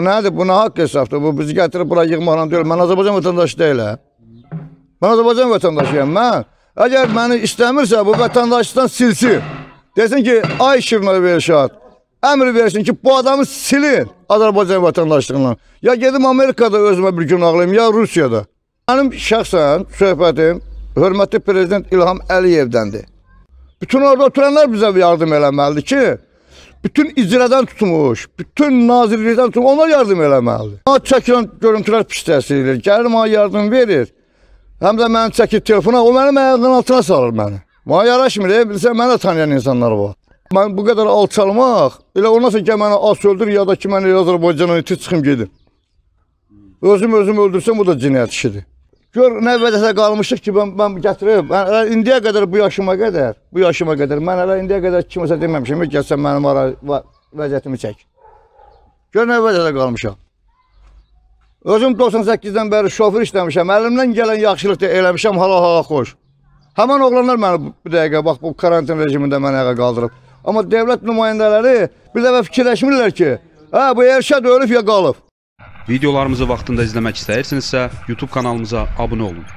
Nədir? Bu nə haqq hesabdır? Bu bizi gətirib bura yığmaqla deyil. Mən Azərbaycan vətəndaşı deyiləm. Mən Azərbaycan vətəndaşıyam. Mən əgər məni istəmirsə bu vətəndaşlıqdan silsin. Desin ki, ay Şirməli Verşad, əmr versin ki, bu adamı silin Azərbaycan vətəndaşlığından. Ya gedim Amerikada özümə bir gün ağlayım, ya Rusiyada. Mənim şəxsən söhbətim hörmətli prezident İlham Əliyevdəndir. Bütün orada oturanlar bizə yardım eləməlidir ki, bütün icradan tutmuş, bütün nazirlikdən tutmuş, onlar yardım eləməlidir. Mənə çəkilən görüntülər pis təsir edir. Gəlir mənə yardım verir. Həm də məni çəkir telefona, o mənim ayağının altına salır məni. Mənə yaraşmır, e, bilirsən, mənə tanıyan insanlar var. Mən bu qədər alçalmaq, elə ondan sonra gəl məni as öldür, ya da ki, mən Azərbaycanın iti çıxım gedim. Özüm özüm öldürsəm, bu da cinayət işidir. Gör nə vəziyyətə qalmışıq ki, mən, mən gətirib. Mən hələ indiyə qədər bu yaşıma qədər, bu yaşıma qədər mən hələ indiyə qədər kimisə deməmişəm ki, gəlsən mənim ara vəziyyətimi çək. Gör nə vəziyyətə qalmışam. Özüm 98-dən bəri şoför işləmişəm. Əlimdən gələn yaxşılıq da eləmişəm, hala hala xoş. Həmin oğlanlar məni bu dəqiqə bax bu karantin rejimində məni ayağa qaldırıb. Amma dövlət nümayəndələri bir dəfə fikirləşmirlər ki, hə bu Erşad ölüb ya qalıb. Videolarımızı vaxtında izləmək istəyirsinizsə, YouTube kanalımıza abunə olun.